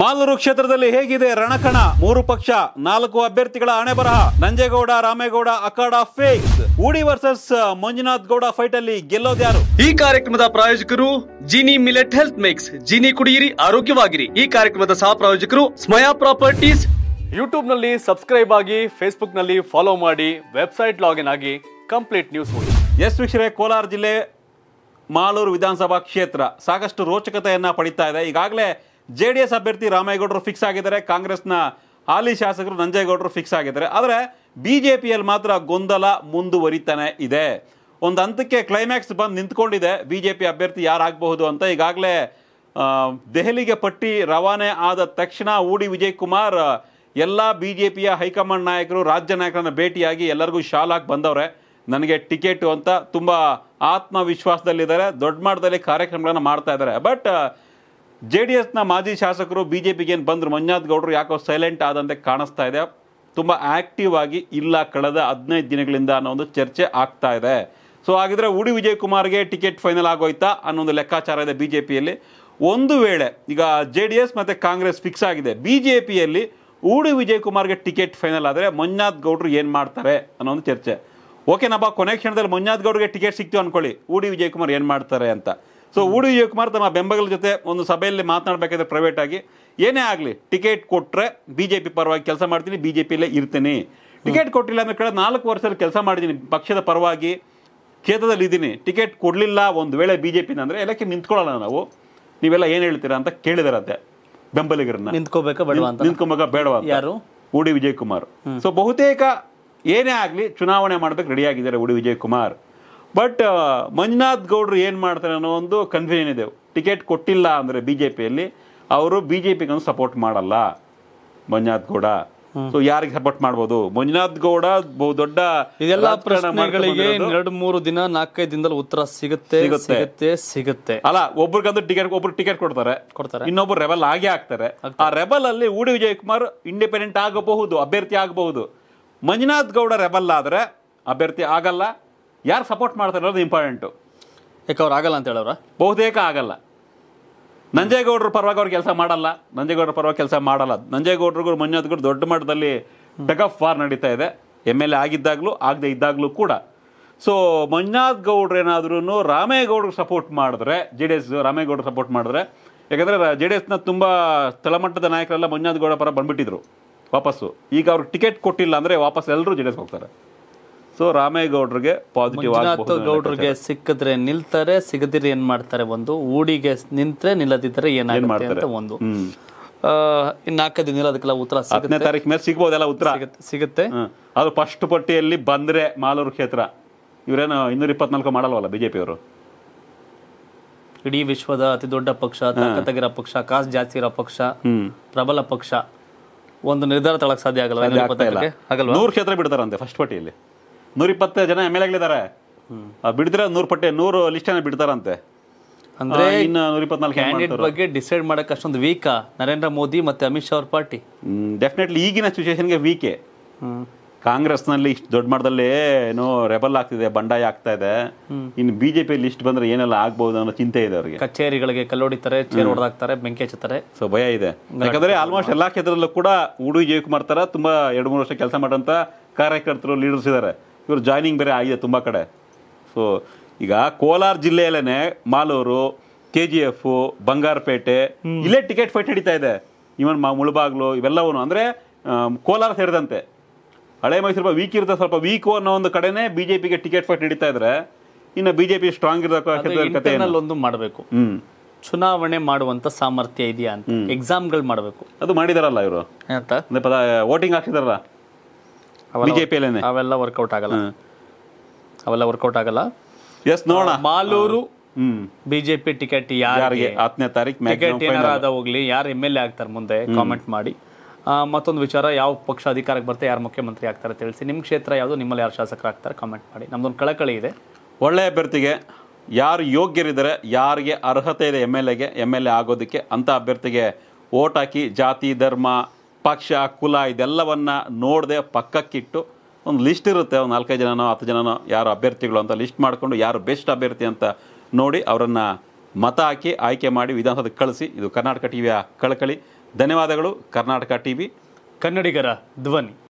ಮಾಲೂರು ಕ್ಷೇತ್ರದಲ್ಲಿ ಹೇಗಿದೆ ರಣಕಣ ಮೂರು ಪಕ್ಷ ನಾಲ್ಕು ಅಭ್ಯರ್ಥಿಗಳ ಹಣೆ ಬರಹ ನಂಜೇಗೌಡ ರಾಮೇಗೌಡ ಅಖಾಡ ಫೇಕ್ಸ್ ಉಡಿ ವರ್ಸಸ್ ಮಂಜುನಾಥ್ ಗೌಡ ಫೈಟ್ ಅಲ್ಲಿ ಗೆಲ್ಲೋದ್ಯಾರು ಈ ಕಾರ್ಯಕ್ರಮದ ಪ್ರಾಯೋಜಕರು Jini millet health mix Jini ಕುಡಿಯಿರಿ ಆರೋಗ್ಯವಾಗಿರಿ ಈ ಕಾರ್ಯಕ್ರಮದ ಸಹ ಪ್ರಾಯೋಜಕರು ಸ್ಮಯಾ ಪ್ರಾಪರ್ಟೀಸ್ ಯೂಟ್ಯೂಬ್ ನಲ್ಲಿ ಸಬ್ಸ್ಕ್ರೈಬ್ ಆಗಿ ಫೇಸ್ಬುಕ್ ನಲ್ಲಿ ಫಾಲೋ ಮಾಡಿ ವೆಬ್ಸೈಟ್ ಲಾಗಿನ್ ಆಗಿ ಕಂಪ್ಲೀಟ್ ನ್ಯೂಸ್ ನೋಡಿ ಎಸ್ ವಿಶ್ರೆ ಕೋಲಾರ ಜಿಲ್ಲೆ ಮಾಲೂರು ವಿಧಾನಸಭಾ ಕ್ಷೇತ್ರ ಸಾಕಷ್ಟು ರೋಚಕತೆಯನ್ನ ಪಡಿತಾ ಇದೆ ಈಗಾಗಲೇ ಜೆ ಡಿ ಎಸ್ ಅಭ್ಯರ್ಥಿ ರಾಮೇಗೌಡರು ಫಿಕ್ಸ್ ಆಗಿದ್ದಾರೆ ಕಾಂಗ್ರೆಸ್ನ ಹಾಲಿ ಶಾಸಕರು ನಂಜೇಗೌಡರು ಫಿಕ್ಸ್ ಆಗಿದ್ದಾರೆ ಆದರೆ ಬಿ ಜೆ ಪಿಯಲ್ಲಿ ಮಾತ್ರ ಗೊಂದಲ ಮುಂದುವರಿತಾನೆ ಇದೆ ಒಂದು ಹಂತಕ್ಕೆ ಕ್ಲೈಮ್ಯಾಕ್ಸ್ ಬಂದು ನಿಂತ್ಕೊಂಡಿದೆ ಬಿ ಜೆ ಪಿ ಅಭ್ಯರ್ಥಿ ಯಾರಾಗಬಹುದು ಅಂತ ಈಗಾಗಲೇ ದೆಹಲಿಗೆ ಪಟ್ಟಿ ರವಾನೆ ಆದ ತಕ್ಷಣ ಊಡಿ ವಿಜಯ್ ಕುಮಾರ್ ಎಲ್ಲ ಬಿ ಜೆ ಪಿಯ ಹೈಕಮಾಂಡ್ ನಾಯಕರು ರಾಜ್ಯ ನಾಯಕರನ್ನು ಭೇಟಿಯಾಗಿ ಎಲ್ಲರಿಗೂ ಶಾಲಾಗಿ ಬಂದವ್ರೆ ನನಗೆ ಟಿಕೆಟು ಅಂತ ತುಂಬ ಆತ್ಮವಿಶ್ವಾಸದಲ್ಲಿದ್ದಾರೆ ದೊಡ್ಡ ಮಟ್ಟದಲ್ಲಿ ಕಾರ್ಯಕ್ರಮಗಳನ್ನು ಮಾಡ್ತಾ ಇದ್ದಾರೆ ಬಟ್ ಜೆ ಡಿ ಎಸ್ನ ಮಾಜಿ ಶಾಸಕರು ಬಿ ಜೆ ಪಿಗೆ ಏನು ಬಂದರು ಮಂಜುನಾಥ್ ಗೌಡರು ಯಾಕೋ ಸೈಲೆಂಟ್ ಆದಂತೆ ಕಾಣಿಸ್ತಾ ಇದೆ ತುಂಬ ಆ್ಯಕ್ಟಿವ್ ಆಗಿ ಇಲ್ಲ ಕಳೆದ ಹದಿನೈದು ದಿನಗಳಿಂದ ಅನ್ನೋ ಒಂದು ಚರ್ಚೆ ಆಗ್ತಾ ಇದೆ ಸೊ ಹಾಗಿದ್ರೆ ಉಡಿ ವಿಜಯ್ ಕುಮಾರ್ಗೆ ಟಿಕೆಟ್ ಫೈನಲ್ ಆಗೋಯ್ತಾ ಅನ್ನೋ ಒಂದು ಲೆಕ್ಕಾಚಾರ ಇದೆ ಬಿ ಜೆ ಪಿಯಲ್ಲಿ ಒಂದು ವೇಳೆ ಈಗ ಜೆ ಡಿ ಎಸ್ ಮತ್ತು ಕಾಂಗ್ರೆಸ್ ಫಿಕ್ಸ್ ಆಗಿದೆ ಬಿ ಜೆ ಪಿಯಲ್ಲಿ ಉಡಿ ವಿಜಯ್ ಕುಮಾರ್ಗೆ ಟಿಕೆಟ್ ಫೈನಲ್ ಆದರೆ ಮಂಜುನಾಥ್ ಗೌಡ್ರು ಏನು ಮಾಡ್ತಾರೆ ಅನ್ನೋ ಒಂದು ಚರ್ಚೆ ಓಕೆನಪ್ಪ ಕೊನೆ ಕ್ಷಣದಲ್ಲಿ ಮಂಜುನಾಥ್ ಗೌಡ್ರಿಗೆ ಟಿಕೆಟ್ ಸಿಕ್ತು ಅನ್ಕೊಳ್ಳಿ ಉಡಿ ವಿಜಯ್ ಕುಮಾರ್ ಏನು ಮಾಡ್ತಾರೆ ಅಂತ ಸೊ ಉಡಿ ವಿಜಯಕುಮಾರ್ ತಮ್ಮ ಬೆಂಬಲ ಜೊತೆ ಒಂದು ಸಭೆಯಲ್ಲಿ ಮಾತನಾಡಬೇಕಾದ್ರೆ ಪ್ರೈವೇಟ್ ಆಗಿ ಏನೇ ಆಗಲಿ ಟಿಕೆಟ್ ಕೊಟ್ಟರೆ ಬಿ ಜೆ ಪಿ ಪರವಾಗಿ ಕೆಲಸ ಮಾಡ್ತೀನಿ ಬಿ ಜೆ ಇರ್ತೀನಿ ಟಿಕೆಟ್ ಕೊಟ್ಟಿಲ್ಲ ಅಂದ್ರೆ ಕಡೆ ನಾಲ್ಕು ವರ್ಷದಲ್ಲಿ ಕೆಲಸ ಮಾಡಿದ್ದೀನಿ ಪಕ್ಷದ ಪರವಾಗಿ ಕ್ಷೇತ್ರದಲ್ಲಿ ಇದ್ದೀನಿ ಟಿಕೆಟ್ ಕೊಡಲಿಲ್ಲ ಒಂದು ವೇಳೆ ಬಿ ಜೆ ಪಿನ ಅಂದರೆ ಎಲ್ಲಕ್ಕೆ ನಿಂತ್ಕೊಳ್ಳೋಣ ನಾವು ನೀವೆಲ್ಲ ಏನು ಹೇಳ್ತೀರಾ ಅಂತ ಕೇಳಿದಾರಂತೆ ಬೆಂಬಲಿಗರನ್ನ ನಿಂತ್ಕೋಬೇಕಾ ಬೇಡವಾ ಬೇಡ ಯಾರು ಉಡಿ ವಿಜಯ್ ಕುಮಾರ್ ಸೊ ಬಹುತೇಕ ಏನೇ ಆಗಲಿ ಚುನಾವಣೆ ಮಾಡಬೇಕು ರೆಡಿಯಾಗಿದ್ದಾರೆ ಉಡಿ ವಿಜಯ್ ಕುಮಾರ್ ಬಟ್ uh, ಮಂಜುನಾಥ್ ಗೌಡ್ರು ಏನು ಮಾಡ್ತಾರೆ ಅನ್ನೋ ಒಂದು ಕನ್ಫ್ಯೂಷನ್ ಇದೆ ಟಿಕೆಟ್ ಕೊಟ್ಟಿಲ್ಲ ಅಂದ್ರೆ ಬಿಜೆಪಿಯಲ್ಲಿ ಜೆ ಅವರು ಬಿ ಸಪೋರ್ಟ್ ಮಾಡಲ್ಲ ಮಂಜುನಾಥ್ ಗೌಡ ಸೊ ಯಾರಿಗೆ ಸಪೋರ್ಟ್ ಮಾಡ್ಬೋದು ಮಂಜುನಾಥ್ ಗೌಡ ಬಹುದೊಡ್ಡ ಇದೆಲ್ಲ ಪ್ರಶ್ನೆಗಳಿಗೆ ಎರಡು ಮೂರು ದಿನ ನಾಲ್ಕೈದು ದಿನದಲ್ಲಿ ಉತ್ತರ ಸಿಗುತ್ತೆ ಸಿಗುತ್ತೆ ಸಿಗುತ್ತೆ ಅಲ್ಲ ಒಬ್ರಿಗಂದ್ರೆ ಟಿಕೆಟ್ ಒಬ್ರು ಟಿಕೆಟ್ ಕೊಡ್ತಾರೆ ಕೊಡ್ತಾರೆ ಇನ್ನೊಬ್ರು ರೆಬಲ್ ಆಗೇ ಆಗ್ತಾರೆ ಆ ರೆಬಲ್ ಅಲ್ಲಿ ಉಡಿ ಕುಮಾರ್ ಇಂಡಿಪೆಂಡೆಂಟ್ ಆಗಬಹುದು ಅಭ್ಯರ್ಥಿ ಆಗಬಹುದು ಮಂಜುನಾಥ್ ಗೌಡ ರೆಬಲ್ ಆದ್ರೆ ಅಭ್ಯರ್ಥಿ ಆಗಲ್ಲ ಯಾರು ಸಪೋರ್ಟ್ ಮಾಡ್ತಾರೆ ಅನ್ನೋದು ಇಂಪಾರ್ಟೆಂಟು ಯಾಕೆ ಅವ್ರು ಆಗಲ್ಲ ಅಂತ ಹೇಳೋರ ಬಹುತೇಕ ಆಗಲ್ಲ ನಂಜೇಗೌಡರು ಪರವಾಗಿ ಅವ್ರು ಕೆಲಸ ಮಾಡಲ್ಲ ನಂಜೇಗೌಡರ ಪರವಾಗಿ ಕೆಲಸ ಮಾಡಲ್ಲ ನಂಜೇಗೌಡರಿಗೂ ಮಂಜುನಾಥ್ಗೌಡರು ದೊಡ್ಡ ಮಟ್ಟದಲ್ಲಿ ಬೆಗ್ ಆಫ್ ವಾರ್ ನಡೀತಾ ಇದೆ ಎಮ್ ಎಲ್ ಎ ಆಗಿದ್ದಾಗಲೂ ಆಗದೆ ಇದ್ದಾಗಲೂ ಕೂಡ ಸೊ ಮಂಜುನಾಥ್ ಗೌಡ್ರು ಏನಾದ್ರೂ ರಾಮೇಗೌಡ್ರಿಗೆ ಸಪೋರ್ಟ್ ಮಾಡಿದ್ರೆ ಜೆ ಡಿ ಎಸ್ ರಾಮೇಗೌಡರು ಸಪೋರ್ಟ್ ಮಾಡಿದ್ರೆ ಯಾಕಂದರೆ ಜೆ ಡಿ ಎಸ್ನ ತುಂಬ ತಳಮಟ್ಟದ ನಾಯಕರೆಲ್ಲ ಮಂಜುನಾಥ್ ಗೌಡ ಪರ ಬಂದ್ಬಿಟ್ಟಿದ್ರು ವಾಪಸ್ಸು ಈಗ ಅವ್ರಿಗೆ ಟಿಕೆಟ್ ಕೊಟ್ಟಿಲ್ಲ ಅಂದರೆ ವಾಪಸ್ ಎಲ್ಲರೂ ಜೆ ಡಿ ಎಸ್ಗೆ ಹೋಗ್ತಾರೆ ಸೊ ರಾಮೇಗೌಡ್ರಿಗೆ ಪಾಸಿಟಿವ್ ಮಂಜುನಾಥ್ ಗೌಡ್ರಿಗೆ ಸಿಕ್ಕಿದ್ರೆ ನಿಲ್ತಾರೆ ಸಿಗದಿದ್ರೆ ಏನ್ ಮಾಡ್ತಾರೆ ಒಂದು ಊಡಿಗೆ ನಿಂತ್ರೆ ನಿಲ್ಲದಿದ್ದರೆ ಏನಾಗುತ್ತೆ ಒಂದು ನಾಲ್ಕು ದಿನ ಅದಕ್ಕೆಲ್ಲ ಉತ್ತರ ಹತ್ತನೇ ತಾರೀಕು ಮೇಲೆ ಸಿಗ್ಬೋದಲ್ಲ ಉತ್ತರ ಸಿಗುತ್ತೆ ಅದು ಫಸ್ಟ್ ಪಟ್ಟಿಯಲ್ಲಿ ಬಂದ್ರೆ ಮಾಲೂರು ಕ್ಷೇತ್ರ ಇವರೇನು ಇನ್ನೂರ ಇಪ್ಪತ್ನಾಲ್ಕು ಮಾಡಲ್ವಲ್ಲ ಬಿಜೆಪಿ ಅವರು ಇಡೀ ವಿಶ್ವದ ಅತಿ ದೊಡ್ಡ ಪಕ್ಷ ತಾಕತ್ತಾಗಿರೋ ಪಕ್ಷ ಕಾಸು ಜಾಸ್ತಿ ಇರೋ ಪಕ್ಷ ಪ್ರಬಲ ಪಕ್ಷ ಒಂದು ನಿರ್ಧಾರ ತಳಕ್ ಸಾಧ್ಯ ಆಗಲ್ಲ ನೂರು ಕ್ಷೇತ್ರ ಬಿಡ್ತಾರಂತೆ ಫಸ್ಟ್ ಪಟ್ಟಿಯಲ್ಲಿ ಇಪ್ಪತ್ತು ಜನ ಎಮ್ ಎಲ್ ಎಗಳಿದ್ದಾರೆ ಬಿಡಿದ್ರೆ ನೂರು ಪಟ್ಟೆ ನೂರು ಏನೋ ಬಿಡ್ತಾರಂತೆ ಅಂದ್ರೆ ಇನ್ನು ನೂರ ಇಪ್ಪತ್ನಾಲ್ಕು ಬಗ್ಗೆ ಡಿಸೈಡ್ ಮಾಡಕ್ಕೆ ಅಷ್ಟೊಂದು ವೀಕಾ ನರೇಂದ್ರ ಮೋದಿ ಮತ್ತೆ ಅಮಿತ್ ಶಾ ಅವ್ರ ಪಾರ್ಟಿ ಡೆಫಿನೆಟ್ಲಿ ಈಗಿನ ಸಿಚುವೇಶನ್ಗೆ ವೀಕೆ ಕಾಂಗ್ರೆಸ್ನಲ್ಲಿ ಇಷ್ಟು ದೊಡ್ಡ ಮಟ್ಟದಲ್ಲಿ ಏನೋ ರೆಬಲ್ ಆಗ್ತಿದೆ ಬಂಡಾಯ ಆಗ್ತಾ ಇದೆ ಇನ್ನು ಬಿಜೆಪಿ ಲಿಸ್ಟ್ ಬಂದ್ರೆ ಏನೆಲ್ಲ ಆಗ್ಬಹುದು ಅನ್ನೋ ಚಿಂತೆ ಇದೆ ಅವರಿಗೆ ಕಚೇರಿಗಳಿಗೆ ಕಲ್ಲೊಡಿತಾರೆ ಚೇರ್ ಹೊಡೆದಾಕ್ತಾರೆ ಬೆಂಕಿ ಹಚ್ಚುತ್ತಾರೆ ಸೊ ಭಯ ಇದೆ ಯಾಕಂದ್ರೆ ಆಲ್ಮೋಸ್ಟ್ ಎಲ್ಲಾ ಕ್ಷೇತ್ರದಲ್ಲೂ ಕೂಡ ಉಡುಗಿ ಜಯಕುಮಾರ್ ತರ ತುಂಬಾ ಎರಡು ಮೂರು ವರ್ಷ ಕೆಲಸ ಮಾಡೋಂಥ ಕಾರ್ಯಕರ್ತರು ಲೀಡರ್ಸ್ ಇದ್ದಾರೆ ಇವರು ಜಾಯ್ನಿಂಗ್ ಬೇರೆ ಆಗಿದೆ ತುಂಬ ಕಡೆ ಸೊ ಈಗ ಕೋಲಾರ ಜಿಲ್ಲೆಯಲ್ಲೇನೆ Malur K G F Bangarapete ಇಲ್ಲೇ ಟಿಕೆಟ್ ಫೈಟ್ ನಡೀತಾ ಇದೆ ಇವನ್ ಮಾ ಮುಳುಬಾಗ್ಲು ಇವೆಲ್ಲವೂ ಅಂದರೆ ಕೋಲಾರ ಸೇರಿದಂತೆ ಹಳೆ ಮೈಸೂರು ಸ್ವಲ್ಪ ವೀಕ್ ಇರುತ್ತೆ ಸ್ವಲ್ಪ ವೀಕು ಅನ್ನೋ ಒಂದು ಕಡೆನೇ ಬಿಜೆಪಿಗೆ ಟಿಕೆಟ್ ಫೈಟ್ ನಡೀತಾ ಇದ್ರೆ ಇನ್ನು ಬಿಜೆಪಿ ಸ್ಟ್ರಾಂಗ್ ಇರೋದು ಮಾಡಬೇಕು ಚುನಾವಣೆ ಮಾಡುವಂತ ಸಾಮರ್ಥ್ಯ ಇದೆಯಾ ಅಂತ ಗಳು ಮಾಡಬೇಕು ಅದು ಮಾಡಿದಾರಲ್ಲ ಇವರು ಓಟಿಂಗ್ ವೋಟಿಂಗ್ ಬಿಜೆಪಿಯಲ್ಲೇನೆ ಅವೆಲ್ಲ ವರ್ಕೌಟ್ ಆಗಲ್ಲ ಅವೆಲ್ಲ ವರ್ಕೌಟ್ ಆಗಲ್ಲ ಎಸ್ ನೋಡೋಣ ಮಾಲೂರು ಬಿಜೆಪಿ ಟಿಕೆಟ್ ಯಾರಿಗೆ ಹತ್ತನೇ ತಾರೀಕು ಟಿಕೆಟ್ ಏನಾರ ಹೋಗ್ಲಿ ಯಾರು ಎಮ್ ಎಲ್ ಎ ಆಗ್ತಾರೆ ಮುಂದೆ ಕಾಮೆಂಟ್ ಮಾಡಿ ಮತ್ತೊಂದು ವಿಚಾರ ಯಾವ ಪಕ್ಷ ಅಧಿಕಾರಕ್ಕೆ ಬರ್ತಾ ಯಾರು ಮುಖ್ಯಮಂತ್ರಿ ಆಗ್ತಾರೆ ತಿಳಿಸಿ ನಿಮ್ಮ ಕ್ಷೇತ್ರ ಯಾವುದು ನಿಮ್ಮಲ್ಲಿ ಯಾರು ಶಾಸಕರಾಗ್ತಾರೆ ಕಾಮೆಂಟ್ ಮಾಡಿ ನಮ್ದೊಂದು ಕಳಕಳಿ ಇದೆ ಒಳ್ಳೆ ಅಭ್ಯರ್ಥಿಗೆ ಯಾರು ಯೋಗ್ಯರಿದ್ದಾರೆ ಯಾರಿಗೆ ಅರ್ಹತೆ ಇದೆ ಎಮ್ ಎಲ್ ಎಗೆ ಎಮ್ ಎಲ್ ಎ ಆಗೋದಕ್ಕೆ ಅಂತ ಅಭ್ಯರ್ಥಿಗೆ ಓಟ್ ಹಾಕಿ ಜಾತಿ ಧರ್ಮ ಪಕ್ಷ ಕುಲ ಇದೆಲ್ಲವನ್ನು ನೋಡದೆ ಪಕ್ಕಕ್ಕಿಟ್ಟು ಒಂದು ಲಿಸ್ಟ್ ಇರುತ್ತೆ ಒಂದು ನಾಲ್ಕೈದು ಜನನೋ ಹತ್ತು ಜನನೋ ಯಾರು ಅಭ್ಯರ್ಥಿಗಳು ಅಂತ ಲಿಸ್ಟ್ ಮಾಡಿಕೊಂಡು ಯಾರು ಬೆಸ್ಟ್ ಅಭ್ಯರ್ಥಿ ಅಂತ ನೋಡಿ ಅವರನ್ನು ಮತ ಹಾಕಿ ಆಯ್ಕೆ ಮಾಡಿ ವಿಧಾನಸೌಧಕ್ಕೆ ಕಳಿಸಿ ಇದು ಕರ್ನಾಟಕ ಟಿವಿಯ ಕಳಕಳಿ ಧನ್ಯವಾದಗಳು ಕರ್ನಾಟಕ ಟಿವಿ ಕನ್ನಡಿಗರ ಧ್ವನಿ